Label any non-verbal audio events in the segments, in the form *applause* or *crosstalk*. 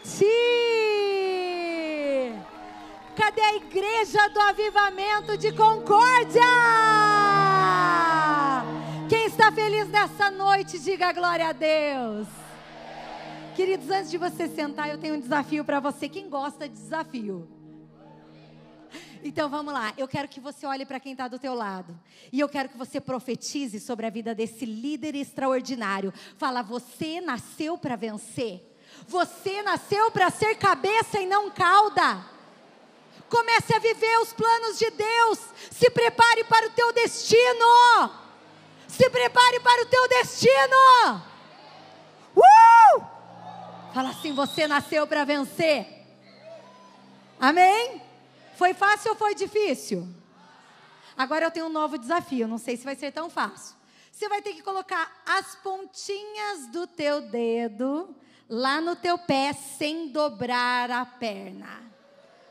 Buriti. Cadê a igreja do avivamento de Concórdia? Quem está feliz nessa noite, diga glória a Deus. Queridos, antes de você sentar, eu tenho um desafio para você. Quem gosta de desafio? Então vamos lá. Eu quero que você olhe para quem está do teu lado e eu quero que você profetize sobre a vida desse líder extraordinário. Fala, você nasceu para vencer. Você nasceu para ser cabeça e não cauda. Comece a viver os planos de Deus. Se prepare para o teu destino. Se prepare para o teu destino. Uh! Fala assim: você nasceu para vencer. Amém? Foi fácil ou foi difícil? Agora eu tenho um novo desafio. Não sei se vai ser tão fácil. Você vai ter que colocar as pontinhas do teu dedo lá no teu pé sem dobrar a perna.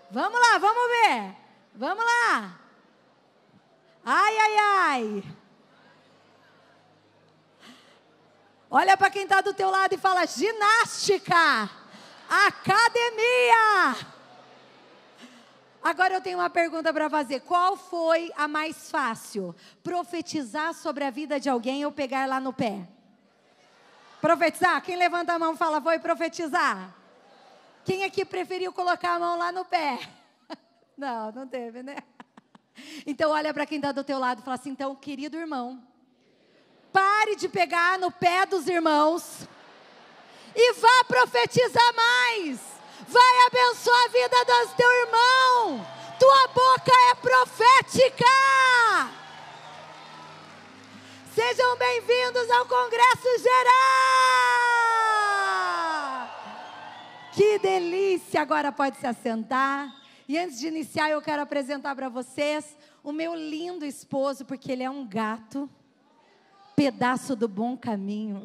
Vamos lá, vamos ver. Vamos lá. Ai, ai, ai. Olha para quem está do teu lado e fala: ginástica, academia. Agora eu tenho uma pergunta para fazer. Qual foi a mais fácil? Profetizar sobre a vida de alguém ou pegar lá no pé? Profetizar? Quem levanta a mão fala, vou profetizar. Quem aqui preferiu colocar a mão lá no pé? *laughs* Não, não teve, né? *laughs* Então olha para quem está do teu lado e fala assim, então, querido irmão, pare de pegar no pé dos irmãos e vá profetizar mais. Vai abençoar a vida do teu irmão. Tua boca é profética. Sejam bem-vindos ao Congresso Geral! Que delícia! Agora pode se assentar. E antes de iniciar, eu quero apresentar para vocês o meu lindo esposo, porque ele é um gato, pedaço do bom caminho.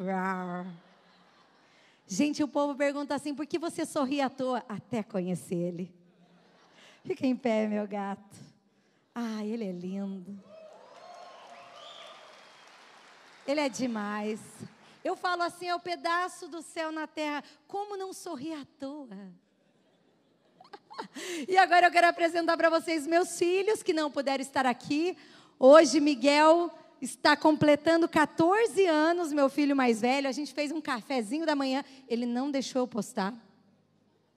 Gente, o povo pergunta assim: por que você sorri à toa? Até conhecer ele. Fica em pé, meu gato. Ah, ele é lindo. Ele é demais. Eu falo assim, é o pedaço do céu na terra. Como não sorrir à toa? *laughs* e agora eu quero apresentar para vocês meus filhos que não puderam estar aqui. Hoje, Miguel está completando 14 anos, meu filho mais velho. A gente fez um cafezinho da manhã, ele não deixou eu postar.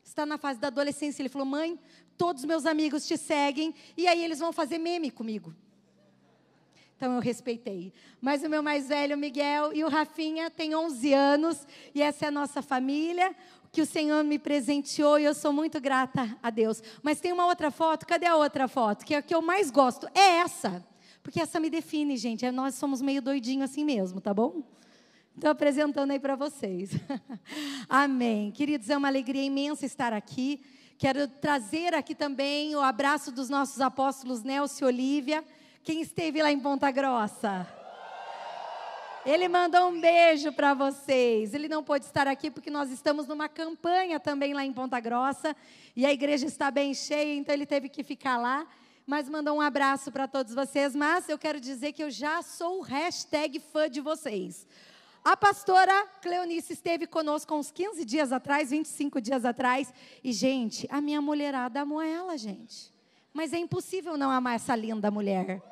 Está na fase da adolescência. Ele falou: Mãe, todos meus amigos te seguem, e aí eles vão fazer meme comigo. Então eu respeitei. Mas o meu mais velho, Miguel, e o Rafinha tem 11 anos e essa é a nossa família que o Senhor me presenteou e eu sou muito grata a Deus. Mas tem uma outra foto, cadê a outra foto? Que é a que eu mais gosto, é essa. Porque essa me define, gente. É, nós somos meio doidinho assim mesmo, tá bom? Estou apresentando aí para vocês. *laughs* Amém. Queridos, é uma alegria imensa estar aqui. Quero trazer aqui também o abraço dos nossos apóstolos Nelson e Olívia quem esteve lá em Ponta Grossa? Ele mandou um beijo para vocês. Ele não pôde estar aqui porque nós estamos numa campanha também lá em Ponta Grossa e a igreja está bem cheia, então ele teve que ficar lá. Mas mandou um abraço para todos vocês. Mas eu quero dizer que eu já sou hashtag fã de vocês. A pastora Cleonice esteve conosco uns 15 dias atrás, 25 dias atrás. E, gente, a minha mulherada amou ela, gente. Mas é impossível não amar essa linda mulher.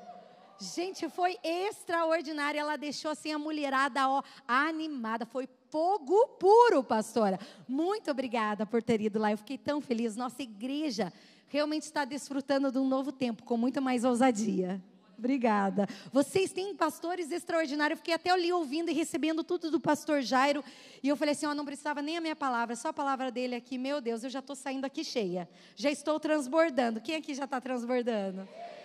Gente, foi extraordinário. Ela deixou assim a mulherada ó, animada. Foi fogo puro, pastora. Muito obrigada por ter ido lá. Eu fiquei tão feliz. Nossa igreja realmente está desfrutando de um novo tempo com muito mais ousadia. Obrigada. Vocês têm pastores extraordinários. Eu fiquei até ali ouvindo e recebendo tudo do pastor Jairo. E eu falei assim: ó, não precisava nem a minha palavra, só a palavra dele aqui. Meu Deus, eu já estou saindo aqui cheia. Já estou transbordando. Quem aqui já está transbordando? É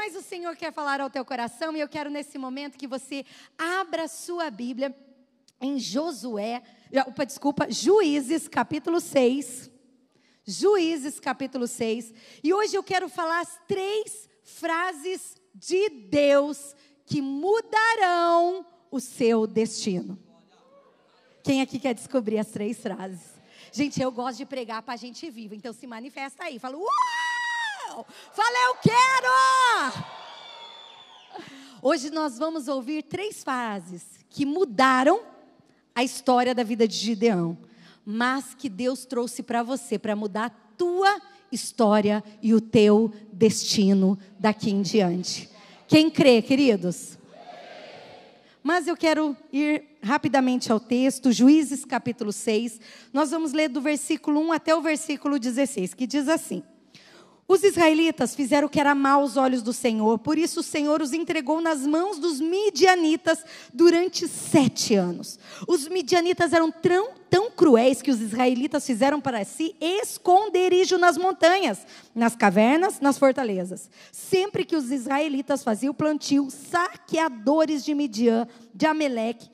mas o Senhor quer falar ao teu coração e eu quero nesse momento que você abra sua Bíblia em Josué, opa, desculpa, Juízes capítulo 6. Juízes capítulo 6. E hoje eu quero falar as três frases de Deus que mudarão o seu destino. Quem aqui quer descobrir as três frases? Gente, eu gosto de pregar para a gente viva, então se manifesta aí. Fala, uau! quero! Falei, eu quero! Hoje nós vamos ouvir três fases que mudaram a história da vida de Gideão, mas que Deus trouxe para você para mudar a tua história e o teu destino daqui em diante. Quem crê, queridos? Mas eu quero ir rapidamente ao texto, Juízes capítulo 6. Nós vamos ler do versículo 1 até o versículo 16, que diz assim: os israelitas fizeram o que era mal aos olhos do Senhor, por isso o Senhor os entregou nas mãos dos midianitas durante sete anos. Os midianitas eram tão, tão cruéis que os israelitas fizeram para si esconderijo nas montanhas, nas cavernas, nas fortalezas. Sempre que os israelitas faziam plantio, saqueadores de Midian, de Ameleque,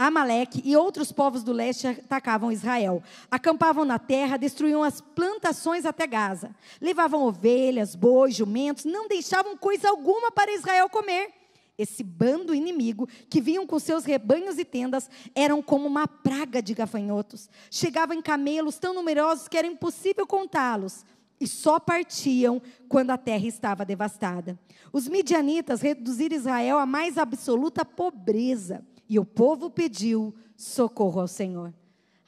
Amaleque e outros povos do leste atacavam Israel. Acampavam na terra, destruíam as plantações até Gaza. Levavam ovelhas, bois, jumentos, não deixavam coisa alguma para Israel comer. Esse bando inimigo que vinham com seus rebanhos e tendas eram como uma praga de gafanhotos. Chegavam em camelos tão numerosos que era impossível contá-los e só partiam quando a terra estava devastada. Os midianitas reduziram Israel à mais absoluta pobreza. E o povo pediu socorro ao Senhor.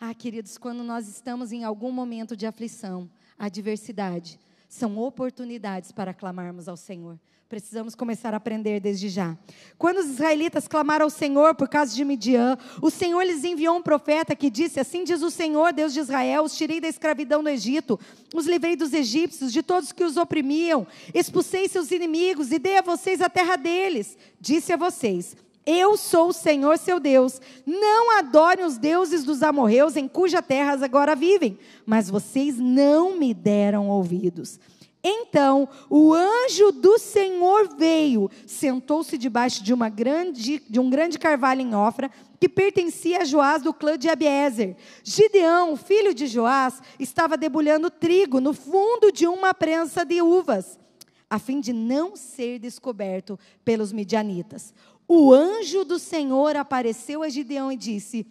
Ah, queridos, quando nós estamos em algum momento de aflição, adversidade, são oportunidades para clamarmos ao Senhor. Precisamos começar a aprender desde já. Quando os israelitas clamaram ao Senhor por causa de Midian, o Senhor lhes enviou um profeta que disse: Assim diz o Senhor, Deus de Israel: Os tirei da escravidão do Egito, os livrei dos egípcios, de todos que os oprimiam, expulsei seus inimigos e dei a vocês a terra deles. Disse a vocês: eu sou o Senhor seu Deus. Não adorem os deuses dos amorreus em cuja terras agora vivem, mas vocês não me deram ouvidos. Então o anjo do Senhor veio, sentou-se debaixo de, grande, de, um grande carvalho em Ofra, que pertencia a Joás do clã de Abiezer. Gideão, filho de Joás, estava debulhando trigo no fundo de uma prensa de uvas, a fim de não ser descoberto pelos midianitas o anjo do Senhor apareceu a Gideão e disse: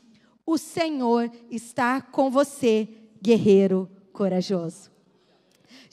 O Senhor está com você, guerreiro corajoso.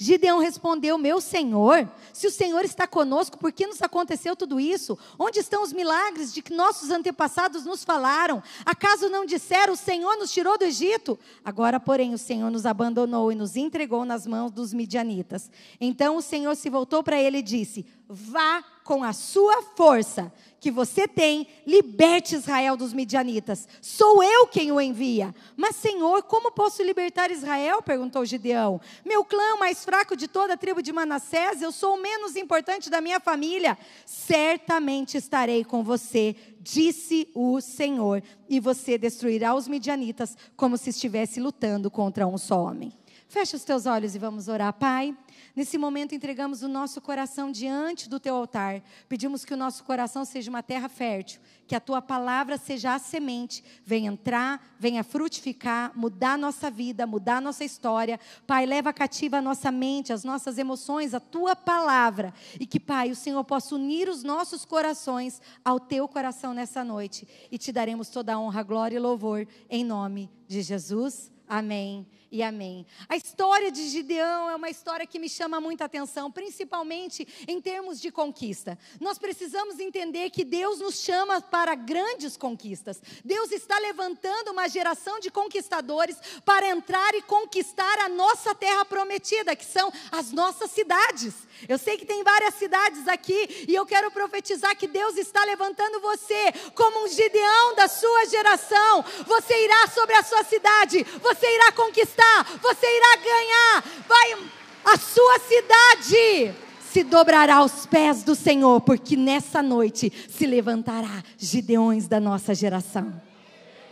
Gideão respondeu: Meu Senhor, se o Senhor está conosco, por que nos aconteceu tudo isso? Onde estão os milagres de que nossos antepassados nos falaram? Acaso não disseram: O Senhor nos tirou do Egito? Agora, porém, o Senhor nos abandonou e nos entregou nas mãos dos midianitas. Então o Senhor se voltou para ele e disse: Vá com a sua força que você tem, liberte Israel dos midianitas. Sou eu quem o envia. Mas, Senhor, como posso libertar Israel? perguntou Gideão. Meu clã, mais fraco de toda a tribo de Manassés, eu sou o menos importante da minha família. Certamente estarei com você, disse o Senhor, e você destruirá os midianitas como se estivesse lutando contra um só homem. Feche os teus olhos e vamos orar, Pai. Nesse momento, entregamos o nosso coração diante do teu altar. Pedimos que o nosso coração seja uma terra fértil, que a tua palavra seja a semente, venha entrar, venha frutificar, mudar nossa vida, mudar nossa história. Pai, leva cativa a nossa mente, as nossas emoções, a tua palavra. E que, Pai, o Senhor possa unir os nossos corações ao teu coração nessa noite. E te daremos toda a honra, glória e louvor em nome de Jesus. Amém e amém. A história de Gideão é uma história que me chama muita atenção, principalmente em termos de conquista. Nós precisamos entender que Deus nos chama para grandes conquistas. Deus está levantando uma geração de conquistadores para entrar e conquistar a nossa terra prometida, que são as nossas cidades. Eu sei que tem várias cidades aqui e eu quero profetizar que Deus está levantando você como um Gideão da sua geração. Você irá sobre a sua cidade, você irá conquistar conquistar, você irá ganhar. Vai a sua cidade se dobrará aos pés do Senhor, porque nessa noite se levantará Gideões da nossa geração.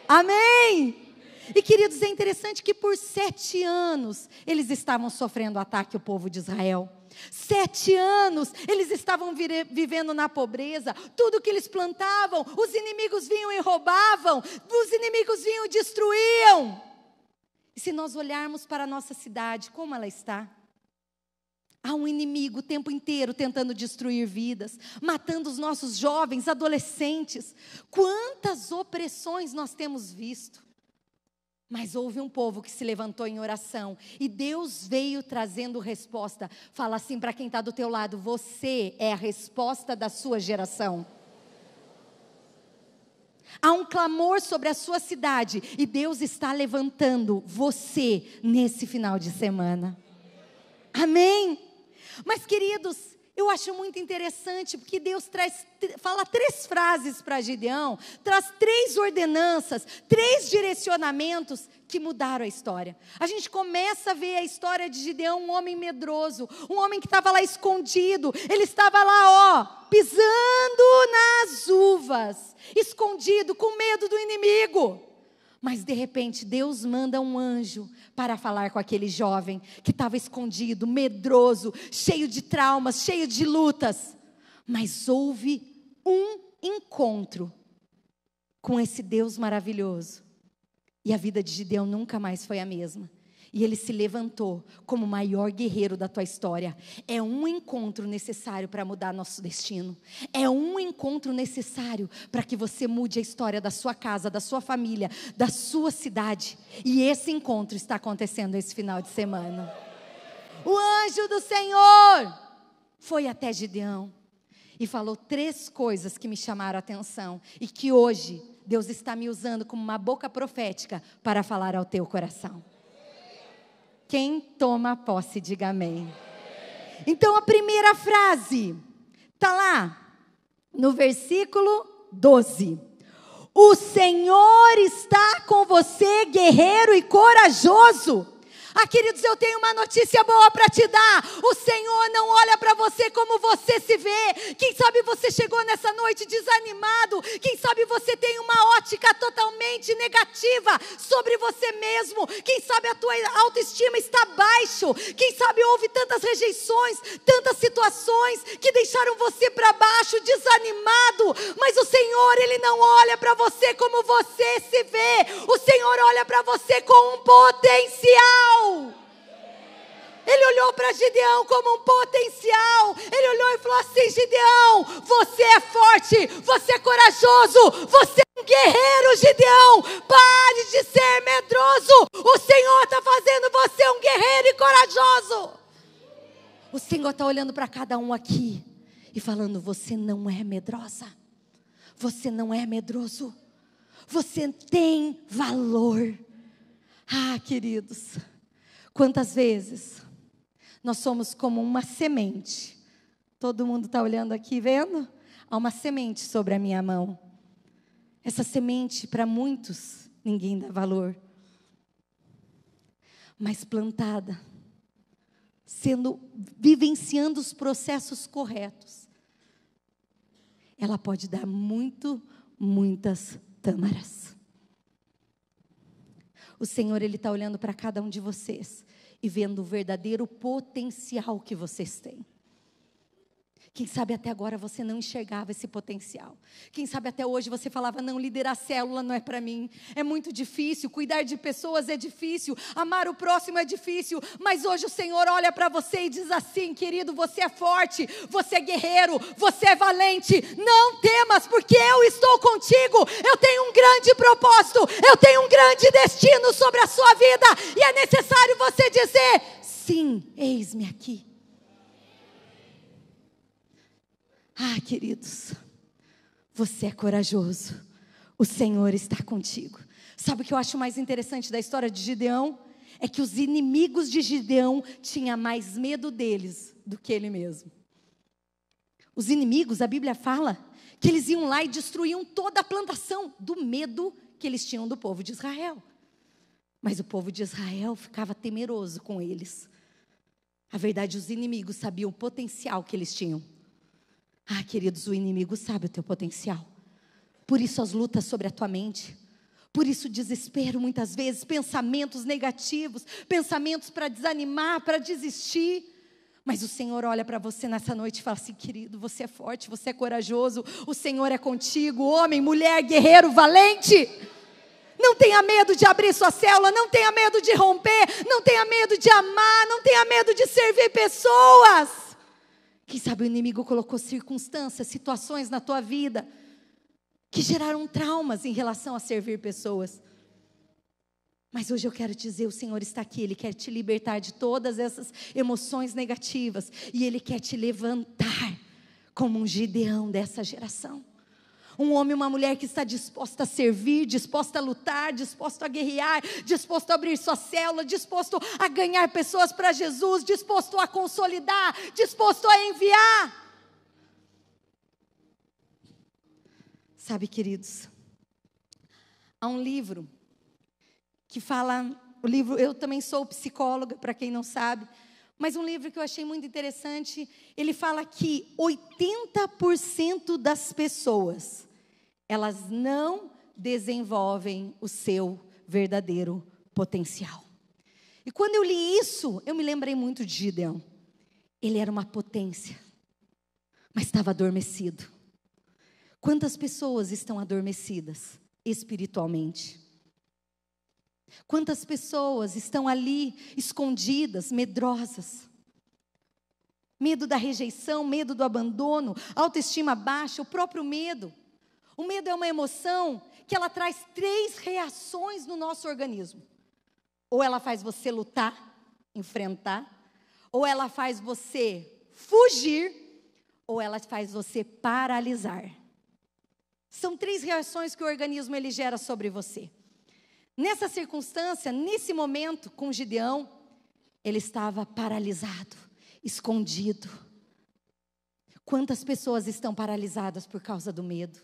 Amém. E queridos, é interessante que por sete anos eles estavam sofrendo ataque o povo de Israel. Sete anos eles estavam vire, vivendo na pobreza, tudo que eles plantavam, os inimigos vinham e roubavam, os inimigos vinham e destruíam. E se nós olharmos para a nossa cidade, como ela está? Há um inimigo o tempo inteiro tentando destruir vidas, matando os nossos jovens, adolescentes. Quantas opressões nós temos visto. Mas houve um povo que se levantou em oração e Deus veio trazendo resposta. Fala assim para quem está do teu lado: você é a resposta da sua geração. Há um clamor sobre a sua cidade e Deus está levantando você nesse final de semana. Amém? Mas, queridos, eu acho muito interessante porque Deus traz, fala três frases para Gideão, traz três ordenanças, três direcionamentos que mudaram a história. A gente começa a ver a história de Gideão, um homem medroso, um homem que estava lá escondido, ele estava lá, ó, pisando nas uvas, escondido, com medo do inimigo. Mas de repente Deus manda um anjo para falar com aquele jovem que estava escondido, medroso, cheio de traumas, cheio de lutas. Mas houve um encontro com esse Deus maravilhoso. E a vida de Gideão nunca mais foi a mesma e ele se levantou como o maior guerreiro da tua história. É um encontro necessário para mudar nosso destino. É um encontro necessário para que você mude a história da sua casa, da sua família, da sua cidade. E esse encontro está acontecendo esse final de semana. O anjo do Senhor foi até Gideão e falou três coisas que me chamaram a atenção e que hoje Deus está me usando como uma boca profética para falar ao teu coração. Quem toma posse, diga amém. Então a primeira frase está lá no versículo 12. O Senhor está com você, guerreiro e corajoso. Ah, queridos, eu tenho uma notícia boa para te dar. O Senhor não olha para você como você se vê. Quem sabe você chegou nessa noite desanimado. Quem sabe você tem uma ótica totalmente negativa sobre você mesmo. Quem sabe a tua autoestima está baixo. Quem sabe houve tantas rejeições, tantas situações que deixaram você para baixo, desanimado. Mas o Senhor, ele não olha para você como você se vê. O Senhor olha para você com um potencial. Gideão. Ele olhou para Gideão como um potencial. Ele olhou e falou assim: Gideão, você é forte, você é corajoso, você é um guerreiro, Gideão. Pare de ser medroso. O Senhor está fazendo você um guerreiro e corajoso. O Senhor está olhando para cada um aqui e falando: Você não é medrosa, você não é medroso, você tem valor. Ah, queridos. Quantas vezes nós somos como uma semente? Todo mundo está olhando aqui, vendo? Há uma semente sobre a minha mão. Essa semente, para muitos, ninguém dá valor. Mas plantada, sendo, vivenciando os processos corretos, ela pode dar muito, muitas tâmaras. O Senhor, Ele está olhando para cada um de vocês e vendo o verdadeiro potencial que vocês têm. Quem sabe até agora você não enxergava esse potencial. Quem sabe até hoje você falava: não, liderar célula não é para mim. É muito difícil, cuidar de pessoas é difícil, amar o próximo é difícil. Mas hoje o Senhor olha para você e diz assim: querido, você é forte, você é guerreiro, você é valente. Não temas, porque eu estou contigo. Eu tenho um grande propósito, eu tenho um grande destino sobre a sua vida. E é necessário você dizer: sim, eis-me aqui. Ah, queridos, você é corajoso. O Senhor está contigo. Sabe o que eu acho mais interessante da história de Gideão? É que os inimigos de Gideão tinham mais medo deles do que ele mesmo. Os inimigos, a Bíblia fala, que eles iam lá e destruíam toda a plantação do medo que eles tinham do povo de Israel. Mas o povo de Israel ficava temeroso com eles. A verdade, os inimigos sabiam o potencial que eles tinham. Ah, queridos, o inimigo sabe o teu potencial. Por isso as lutas sobre a tua mente. Por isso o desespero muitas vezes, pensamentos negativos, pensamentos para desanimar, para desistir. Mas o Senhor olha para você nessa noite e fala assim: querido, você é forte, você é corajoso, o Senhor é contigo, homem, mulher, guerreiro, valente. Não tenha medo de abrir sua célula, não tenha medo de romper, não tenha medo de amar, não tenha medo de servir pessoas. Quem sabe o inimigo colocou circunstâncias, situações na tua vida que geraram traumas em relação a servir pessoas. Mas hoje eu quero dizer: o Senhor está aqui, Ele quer te libertar de todas essas emoções negativas e Ele quer te levantar como um gideão dessa geração. Um homem e uma mulher que está disposta a servir, disposta a lutar, disposto a guerrear, disposto a abrir sua célula, disposto a ganhar pessoas para Jesus, disposto a consolidar, disposto a enviar. Sabe, queridos, há um livro que fala, o livro Eu Também Sou Psicóloga, para quem não sabe, mas um livro que eu achei muito interessante, ele fala que 80% das pessoas elas não desenvolvem o seu verdadeiro potencial. E quando eu li isso, eu me lembrei muito de Gideon. Ele era uma potência, mas estava adormecido. Quantas pessoas estão adormecidas espiritualmente? Quantas pessoas estão ali escondidas, medrosas? Medo da rejeição, medo do abandono, autoestima baixa, o próprio medo. O medo é uma emoção que ela traz três reações no nosso organismo. Ou ela faz você lutar, enfrentar, ou ela faz você fugir, ou ela faz você paralisar. São três reações que o organismo ele gera sobre você. Nessa circunstância, nesse momento com Gideão, ele estava paralisado, escondido. Quantas pessoas estão paralisadas por causa do medo?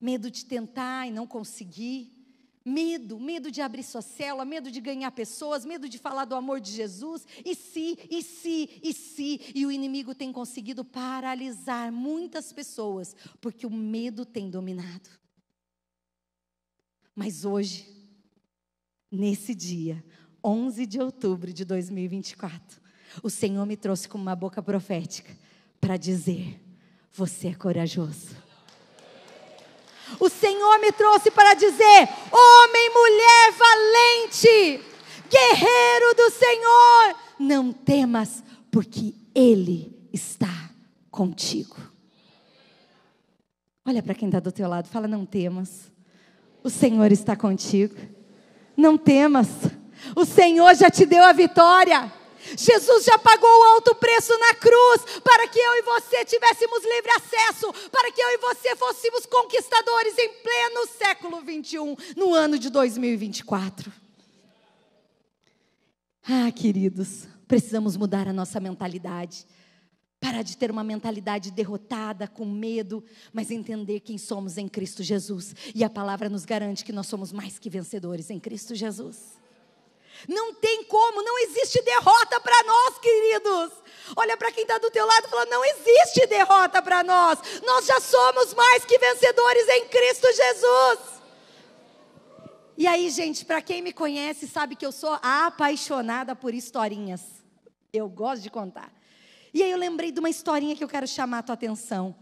Medo de tentar e não conseguir, medo, medo de abrir sua célula, medo de ganhar pessoas, medo de falar do amor de Jesus, e se, e se, e se, e o inimigo tem conseguido paralisar muitas pessoas, porque o medo tem dominado. Mas hoje, nesse dia, 11 de outubro de 2024, o Senhor me trouxe com uma boca profética para dizer: você é corajoso. O Senhor me trouxe para dizer: homem, mulher valente, guerreiro do Senhor, não temas, porque Ele está contigo. Olha para quem está do teu lado, fala: não temas, o Senhor está contigo. Não temas, o Senhor já te deu a vitória. Jesus já pagou o alto preço na cruz para que eu e você tivéssemos livre acesso, para que eu e você fôssemos conquistadores em pleno século 21, no ano de 2024. Ah, queridos, precisamos mudar a nossa mentalidade. Parar de ter uma mentalidade derrotada, com medo, mas entender quem somos em Cristo Jesus. E a palavra nos garante que nós somos mais que vencedores em Cristo Jesus. Não tem como, não existe derrota para nós, queridos. Olha para quem está do teu lado e fala: não existe derrota para nós. Nós já somos mais que vencedores em Cristo Jesus. E aí, gente, para quem me conhece, sabe que eu sou apaixonada por historinhas. Eu gosto de contar. E aí eu lembrei de uma historinha que eu quero chamar a tua atenção.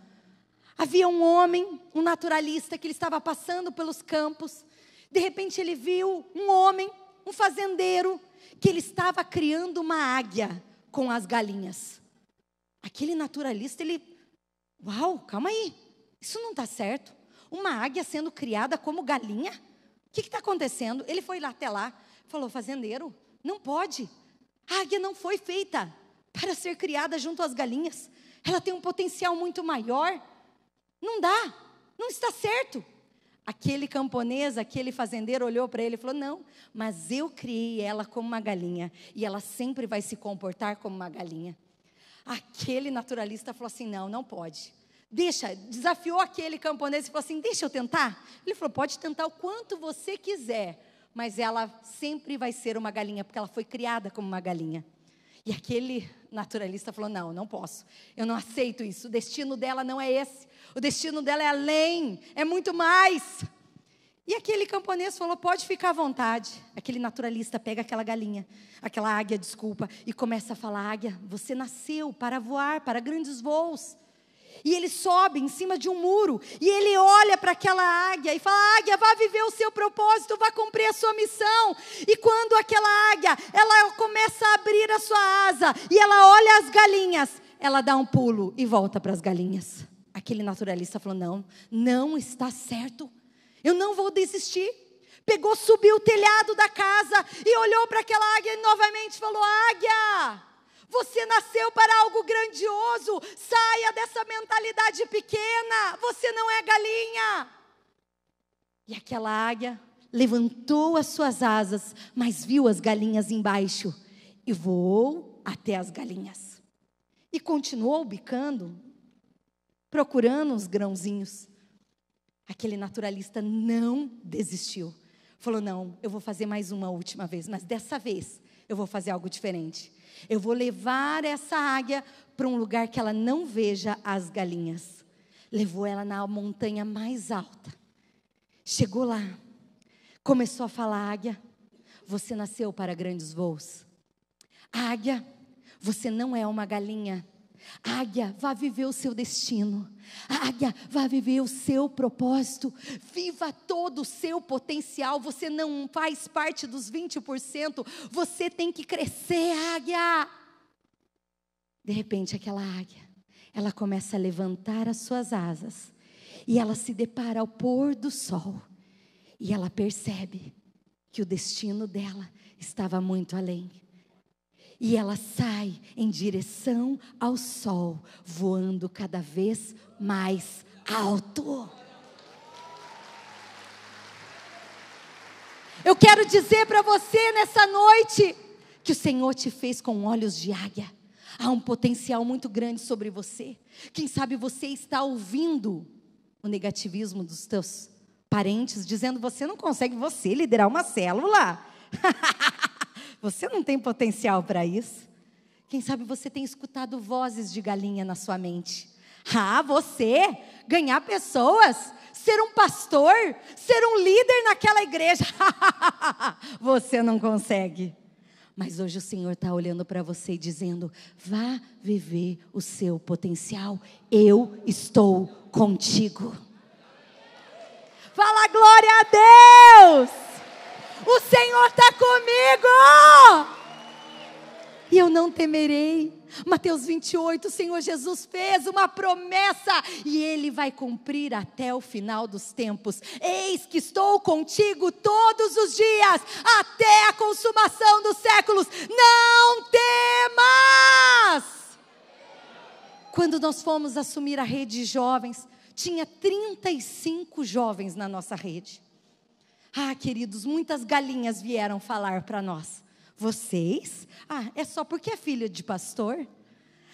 Havia um homem, um naturalista, que ele estava passando pelos campos. De repente ele viu um homem, um fazendeiro, que ele estava criando uma águia com as galinhas. Aquele naturalista, ele, uau, calma aí, isso não está certo. Uma águia sendo criada como galinha? O que está acontecendo? Ele foi lá até lá, falou, fazendeiro, não pode. A águia não foi feita para ser criada junto às galinhas. Ela tem um potencial muito maior. Não dá, não está certo. Aquele camponês, aquele fazendeiro olhou para ele e falou: Não, mas eu criei ela como uma galinha e ela sempre vai se comportar como uma galinha. Aquele naturalista falou assim: Não, não pode. Deixa, desafiou aquele camponês e falou assim: Deixa eu tentar. Ele falou: Pode tentar o quanto você quiser, mas ela sempre vai ser uma galinha, porque ela foi criada como uma galinha. E aquele naturalista falou: Não, não posso. Eu não aceito isso. O destino dela não é esse. O destino dela é além, é muito mais. E aquele camponês falou: Pode ficar à vontade. Aquele naturalista pega aquela galinha, aquela águia, desculpa, e começa a falar: Águia, você nasceu para voar, para grandes voos. E ele sobe em cima de um muro e ele olha para aquela águia e fala: Águia, vá viver o seu propósito, vá cumprir a sua missão. E quando aquela águia, ela começa a abrir a sua asa e ela olha as galinhas, ela dá um pulo e volta para as galinhas. Aquele naturalista falou: Não, não está certo. Eu não vou desistir. Pegou, subiu o telhado da casa e olhou para aquela águia e novamente falou: Águia! Você nasceu para algo grandioso. Saia dessa mentalidade pequena. Você não é galinha. E aquela águia levantou as suas asas, mas viu as galinhas embaixo e voou até as galinhas. E continuou bicando, procurando os grãozinhos. Aquele naturalista não desistiu. Falou: Não, eu vou fazer mais uma última vez, mas dessa vez eu vou fazer algo diferente. Eu vou levar essa águia para um lugar que ela não veja as galinhas. Levou ela na montanha mais alta. Chegou lá, começou a falar: Águia, você nasceu para grandes voos. Águia, você não é uma galinha. Águia, vá viver o seu destino. Águia, vá viver o seu propósito. Viva todo o seu potencial. Você não faz parte dos 20%. Você tem que crescer, águia. De repente, aquela águia, ela começa a levantar as suas asas. E ela se depara ao pôr do sol. E ela percebe que o destino dela estava muito além. E ela sai em direção ao sol, voando cada vez mais alto. Eu quero dizer para você nessa noite que o Senhor te fez com olhos de águia. Há um potencial muito grande sobre você. Quem sabe você está ouvindo o negativismo dos teus parentes dizendo você não consegue você liderar uma célula. *laughs* Você não tem potencial para isso. Quem sabe você tem escutado vozes de galinha na sua mente. Ah, você ganhar pessoas, ser um pastor, ser um líder naquela igreja. *laughs* você não consegue. Mas hoje o Senhor está olhando para você e dizendo: vá viver o seu potencial. Eu estou contigo. Fala glória a Deus! O Senhor está comigo! E eu não temerei. Mateus 28, o Senhor Jesus fez uma promessa e ele vai cumprir até o final dos tempos. Eis que estou contigo todos os dias, até a consumação dos séculos. Não temas! Quando nós fomos assumir a rede de jovens, tinha 35 jovens na nossa rede. Ah, queridos, muitas galinhas vieram falar para nós. Vocês? Ah, é só porque é filho de pastor?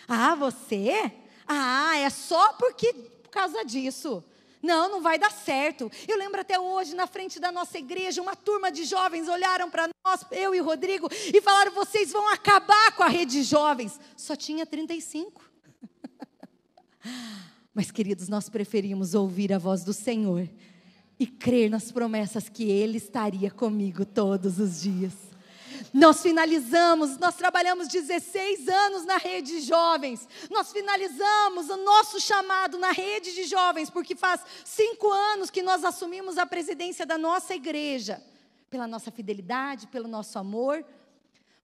Ah, você? Ah, é só porque por causa disso. Não, não vai dar certo. Eu lembro até hoje, na frente da nossa igreja, uma turma de jovens olharam para nós, eu e Rodrigo, e falaram: vocês vão acabar com a rede de jovens. Só tinha 35. *laughs* Mas, queridos, nós preferimos ouvir a voz do Senhor e crer nas promessas que Ele estaria comigo todos os dias. Nós finalizamos, nós trabalhamos 16 anos na rede de jovens. Nós finalizamos o nosso chamado na rede de jovens, porque faz cinco anos que nós assumimos a presidência da nossa igreja, pela nossa fidelidade, pelo nosso amor.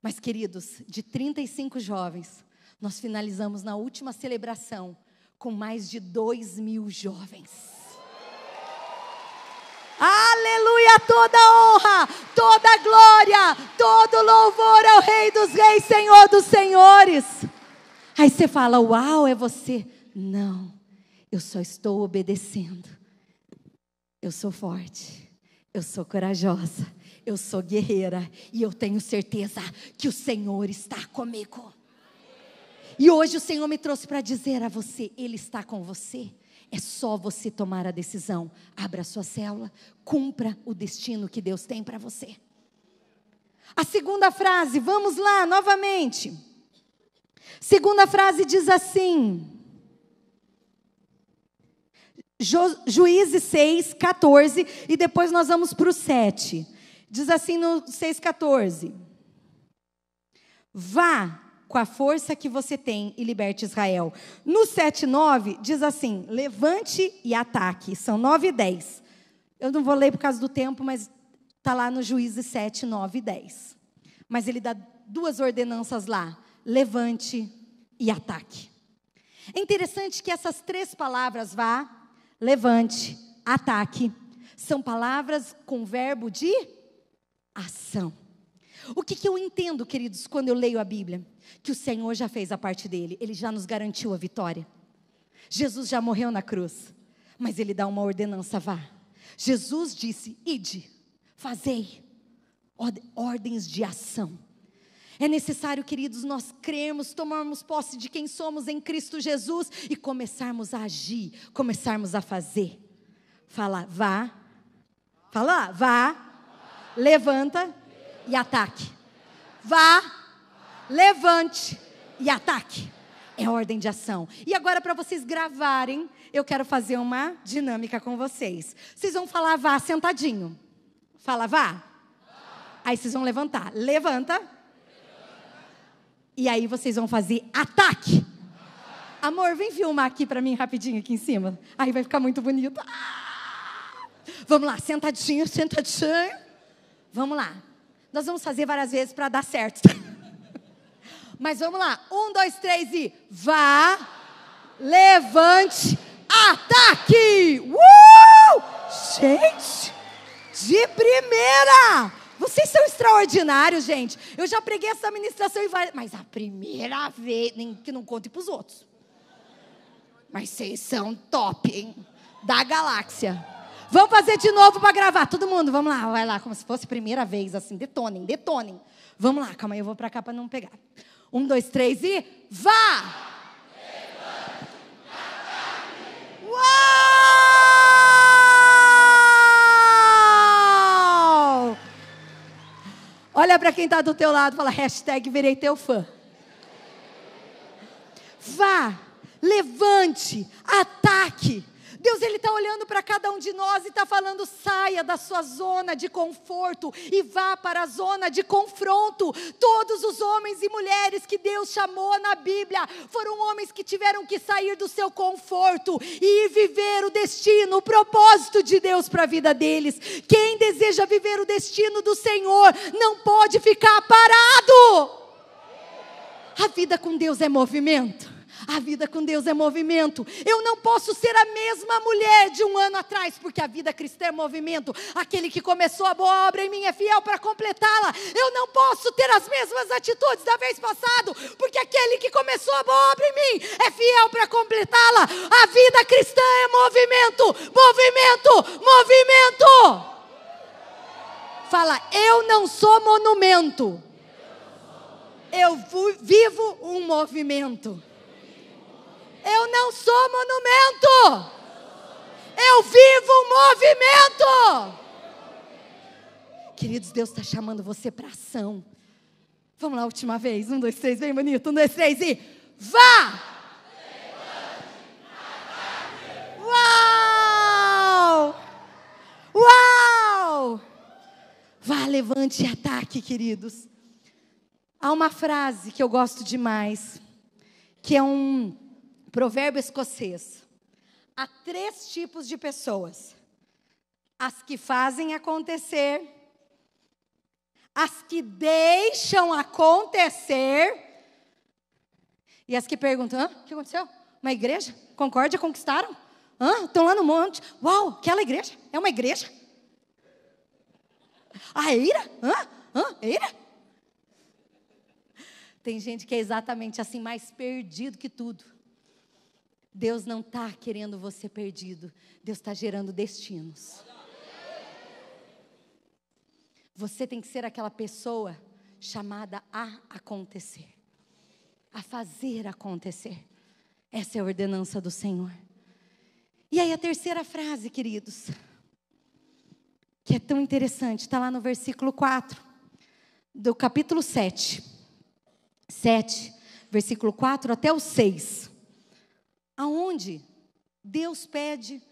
Mas, queridos, de 35 jovens, nós finalizamos na última celebração com mais de 2 mil jovens. Aleluia! Toda honra, toda glória, todo louvor ao Rei dos Reis, Senhor dos Senhores. Aí você fala: Uau, é você. Não, eu só estou obedecendo. Eu sou forte, eu sou corajosa, eu sou guerreira e eu tenho certeza que o Senhor está comigo. E hoje o Senhor me trouxe para dizer a você: Ele está com você. É só você tomar a decisão. Abra a sua célula, cumpra o destino que Deus tem para você. A segunda frase, vamos lá novamente. Segunda frase diz assim: Ju, Juízes 6, 14, e depois nós vamos para o 7. Diz assim no 6, 14: Vá com a força que você tem e liberte Israel. No 7,9 diz assim: levante e ataque. São 9 e 10. Eu não vou ler por causa do tempo, mas está lá no Juízes 7, 9 e 10. Mas ele dá duas ordenanças lá: levante e ataque. É interessante que essas três palavras, vá, levante, ataque, são palavras com verbo de ação. O que, que eu entendo, queridos, quando eu leio a Bíblia? Que o Senhor já fez a parte dele, ele já nos garantiu a vitória. Jesus já morreu na cruz, mas ele dá uma ordenança: vá. Jesus disse: ide, fazei, ordens de ação. É necessário, queridos, nós crermos, tomarmos posse de quem somos em Cristo Jesus e começarmos a agir, começarmos a fazer. Fala, vá. Fala, vá. Levanta e ataque. Vá, levante e ataque. É ordem de ação. E agora, para vocês gravarem, eu quero fazer uma dinâmica com vocês. Vocês vão falar vá sentadinho. Fala vá. Aí vocês vão levantar. Levanta. E aí vocês vão fazer ataque. Amor, vem filmar aqui para mim rapidinho aqui em cima. Aí vai ficar muito bonito. Ah! Vamos lá, sentadinho, sentadinho. Vamos lá. Nós vamos fazer várias vezes para dar certo. *laughs* Mas vamos lá. Um, dois, três e vá, levante, ataque! Uh! Gente, de primeira! Vocês são extraordinários, gente. Eu já preguei essa ministração em várias. Mas a primeira vez, nem que não conte para os outros. Mas vocês são top, hein? Da galáxia. Vamos fazer de novo para gravar. Todo mundo, vamos lá, vai lá, como se fosse primeira vez, assim, detonem, detonem. Vamos lá, calma aí, eu vou para cá para não pegar. Um, dois, três e vá! Uou! Olha para quem está do teu lado, fala hashtag virei teu fã. Vá, levante, ataque Deus ele está olhando para cada um de nós e está falando: saia da sua zona de conforto e vá para a zona de confronto. Todos os homens e mulheres que Deus chamou na Bíblia foram homens que tiveram que sair do seu conforto e viver o destino, o propósito de Deus para a vida deles. Quem deseja viver o destino do Senhor não pode ficar parado. A vida com Deus é movimento. A vida com Deus é movimento. Eu não posso ser a mesma mulher de um ano atrás, porque a vida cristã é movimento. Aquele que começou a boa obra em mim é fiel para completá-la. Eu não posso ter as mesmas atitudes da vez passado, porque aquele que começou a boa obra em mim é fiel para completá-la. A vida cristã é movimento, movimento, movimento. Fala, eu não sou monumento. Eu vivo um movimento. Eu não sou monumento. Eu vivo um movimento. Queridos, Deus está chamando você para ação. Vamos lá, última vez. Um, dois, três, bem bonito. Um, dois, três e vá! Uau! Uau! Vá, levante e ataque, queridos. Há uma frase que eu gosto demais, que é um provérbio escocês. Há três tipos de pessoas: as que fazem acontecer, as que deixam acontecer e as que perguntam: Hã? o que aconteceu? Uma igreja? Concórdia conquistaram? Hã? Estão lá no monte. Uau, aquela igreja? É uma igreja? A ira? Hã? Hã? Ira? Tem gente que é exatamente assim, mais perdido que tudo. Deus não está querendo você perdido, Deus está gerando destinos. Você tem que ser aquela pessoa chamada a acontecer, a fazer acontecer. Essa é a ordenança do Senhor. E aí a terceira frase, queridos, que é tão interessante, está lá no versículo 4 do capítulo 7. 7, versículo 4 até o 6 aonde Deus pede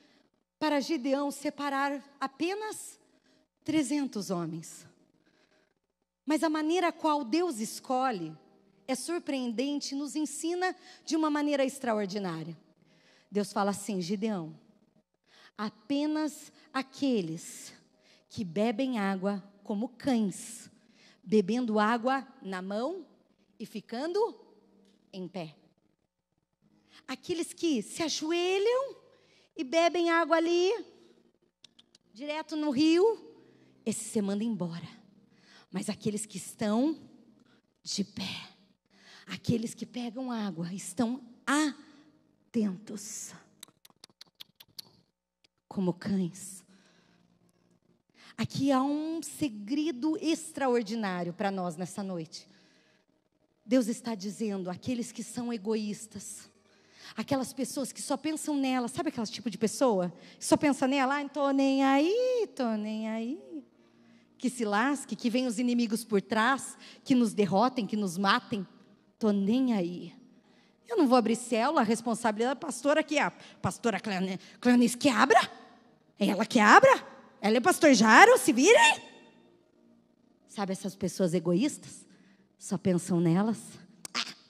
para Gideão separar apenas 300 homens. Mas a maneira qual Deus escolhe é surpreendente e nos ensina de uma maneira extraordinária. Deus fala assim: Gideão, apenas aqueles que bebem água como cães, bebendo água na mão e ficando em pé. Aqueles que se ajoelham e bebem água ali, direto no rio, esses se manda embora. Mas aqueles que estão de pé, aqueles que pegam água, estão atentos, como cães. Aqui há um segredo extraordinário para nós nessa noite. Deus está dizendo: aqueles que são egoístas, Aquelas pessoas que só pensam nela, sabe aquele tipo de pessoa? Que só pensa nela, ah, estou nem aí, tô nem aí. Que se lasque, que venham os inimigos por trás, que nos derrotem, que nos matem. Tô nem aí. Eu não vou abrir célula, a responsabilidade da pastora aqui, a pastora Cleonice que abra. É Ela que abra. Ela é pastor Jaro, se virem. Sabe essas pessoas egoístas? Só pensam nelas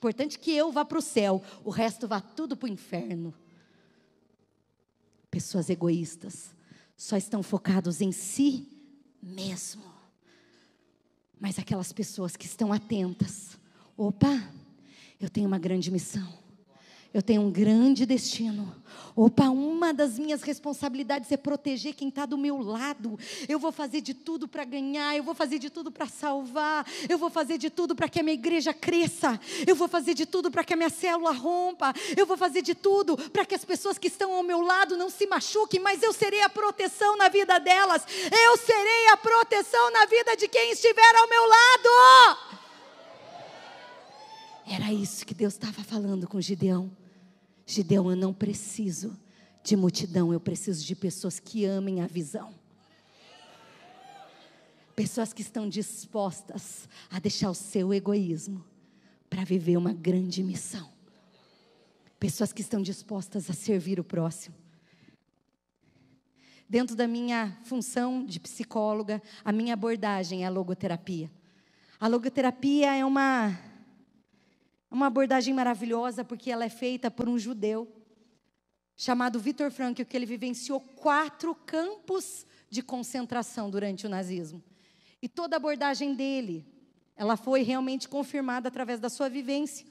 importante que eu vá para o céu, o resto vá tudo para o inferno. Pessoas egoístas só estão focados em si mesmo. Mas aquelas pessoas que estão atentas, opa, eu tenho uma grande missão. Eu tenho um grande destino. Opa, uma das minhas responsabilidades é proteger quem está do meu lado. Eu vou fazer de tudo para ganhar, eu vou fazer de tudo para salvar, eu vou fazer de tudo para que a minha igreja cresça, eu vou fazer de tudo para que a minha célula rompa, eu vou fazer de tudo para que as pessoas que estão ao meu lado não se machuquem, mas eu serei a proteção na vida delas, eu serei a proteção na vida de quem estiver ao meu lado. Era isso que Deus estava falando com Gideão. Gideão, eu não preciso de multidão, eu preciso de pessoas que amem a visão. Pessoas que estão dispostas a deixar o seu egoísmo para viver uma grande missão. Pessoas que estão dispostas a servir o próximo. Dentro da minha função de psicóloga, a minha abordagem é a logoterapia. A logoterapia é uma uma abordagem maravilhosa, porque ela é feita por um judeu chamado Viktor Frankl, que ele vivenciou quatro campos de concentração durante o nazismo. E toda a abordagem dele, ela foi realmente confirmada através da sua vivência.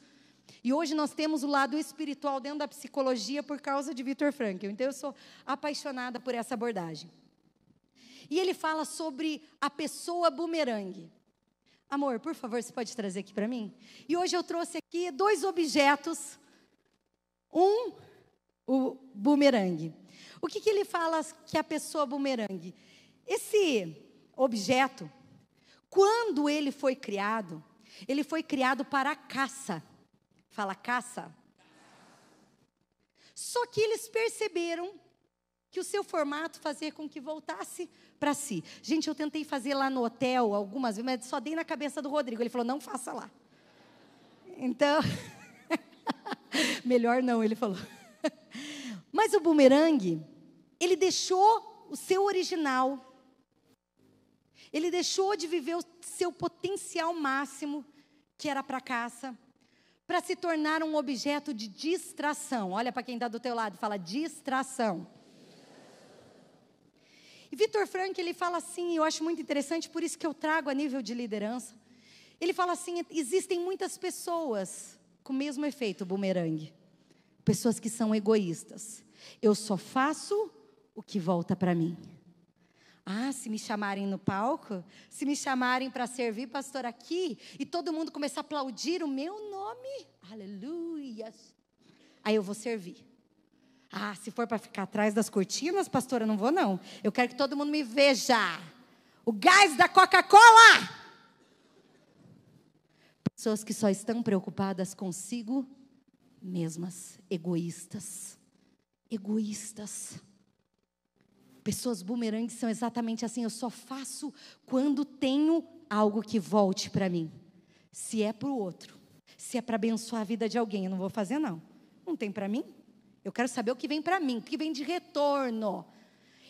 E hoje nós temos o lado espiritual dentro da psicologia por causa de Viktor Frankl. Então eu sou apaixonada por essa abordagem. E ele fala sobre a pessoa bumerangue. Amor, por favor, você pode trazer aqui para mim? E hoje eu trouxe aqui dois objetos. Um, o bumerangue. O que, que ele fala que a pessoa bumerangue? Esse objeto, quando ele foi criado, ele foi criado para a caça. Fala caça? Só que eles perceberam que o seu formato fazia com que voltasse para si. Gente, eu tentei fazer lá no hotel algumas vezes, mas só dei na cabeça do Rodrigo. Ele falou: não faça lá. Então, *laughs* melhor não, ele falou. *laughs* mas o bumerangue, ele deixou o seu original. Ele deixou de viver o seu potencial máximo, que era para caça, para se tornar um objeto de distração. Olha para quem está do teu lado, fala distração. Vitor Frank, ele fala assim, eu acho muito interessante, por isso que eu trago a nível de liderança. Ele fala assim, existem muitas pessoas com o mesmo efeito bumerangue. Pessoas que são egoístas. Eu só faço o que volta para mim. Ah, se me chamarem no palco, se me chamarem para servir pastor aqui e todo mundo começar a aplaudir o meu nome, aleluia. Aí eu vou servir. Ah, se for para ficar atrás das cortinas, pastora, não vou não. Eu quero que todo mundo me veja. O gás da Coca-Cola. Pessoas que só estão preocupadas consigo mesmas, egoístas. Egoístas. Pessoas bumerangues são exatamente assim, eu só faço quando tenho algo que volte para mim. Se é para o outro, se é para abençoar a vida de alguém, eu não vou fazer não. Não tem para mim, eu quero saber o que vem para mim, o que vem de retorno.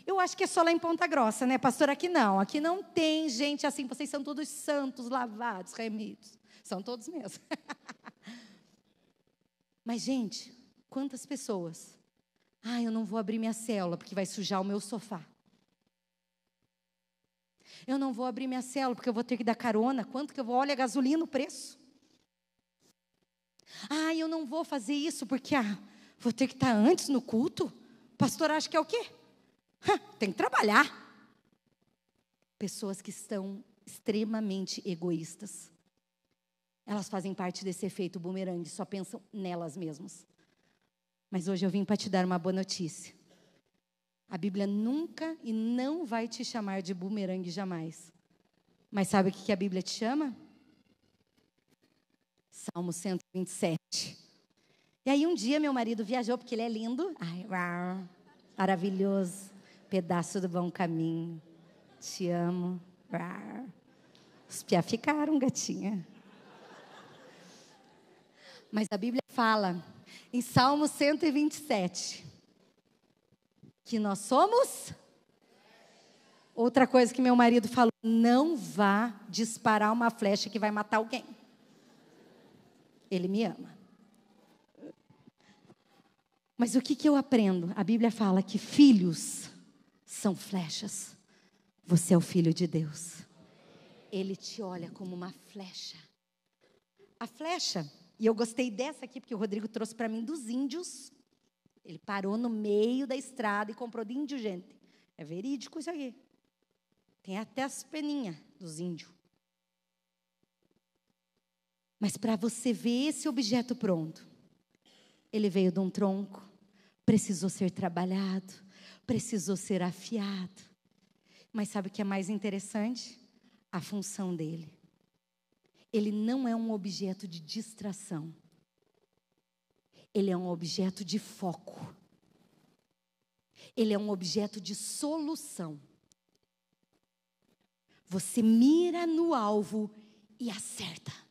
Eu acho que é só lá em Ponta Grossa, né, pastor? Aqui não. Aqui não tem gente assim. Vocês são todos santos, lavados, remidos. São todos mesmo. *laughs* Mas, gente, quantas pessoas. Ah, eu não vou abrir minha célula porque vai sujar o meu sofá. Eu não vou abrir minha célula porque eu vou ter que dar carona. Quanto que eu vou? Olha, a gasolina, o preço. Ah, eu não vou fazer isso porque Ah, Vou ter que estar tá antes no culto? Pastor acha que é o quê? tem que trabalhar. Pessoas que estão extremamente egoístas. Elas fazem parte desse efeito bumerangue, só pensam nelas mesmas. Mas hoje eu vim para te dar uma boa notícia. A Bíblia nunca e não vai te chamar de bumerangue jamais. Mas sabe o que a Bíblia te chama? Salmo 127. E aí um dia meu marido viajou, porque ele é lindo. Ai, uau, maravilhoso. Pedaço do bom caminho. Te amo. Uau. Os pia ficaram, gatinha. Mas a Bíblia fala em Salmo 127 que nós somos. Outra coisa que meu marido falou: não vá disparar uma flecha que vai matar alguém. Ele me ama. Mas o que, que eu aprendo? A Bíblia fala que filhos são flechas. Você é o filho de Deus. Ele te olha como uma flecha. A flecha, e eu gostei dessa aqui, porque o Rodrigo trouxe para mim dos índios. Ele parou no meio da estrada e comprou de índio, gente. É verídico isso aqui. Tem até as peninhas dos índios. Mas para você ver esse objeto pronto, ele veio de um tronco, precisou ser trabalhado, precisou ser afiado. Mas sabe o que é mais interessante? A função dele. Ele não é um objeto de distração. Ele é um objeto de foco. Ele é um objeto de solução. Você mira no alvo e acerta.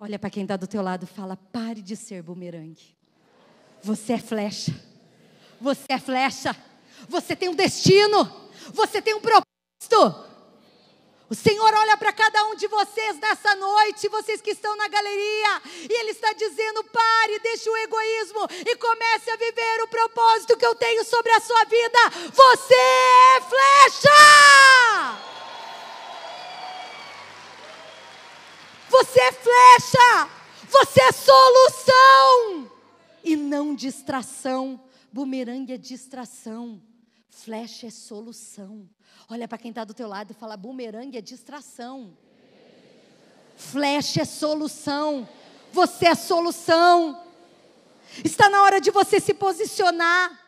Olha para quem está do teu lado e fala: pare de ser bumerangue. Você é flecha. Você é flecha. Você tem um destino. Você tem um propósito. O Senhor olha para cada um de vocês nessa noite, vocês que estão na galeria, e Ele está dizendo: pare, deixe o egoísmo e comece a viver o propósito que eu tenho sobre a sua vida. Você é flecha! Você é flecha, você é solução e não distração. Bumerangue é distração, flecha é solução. Olha para quem está do teu lado e fala: bumerangue é distração, flecha é solução. Você é solução. Está na hora de você se posicionar.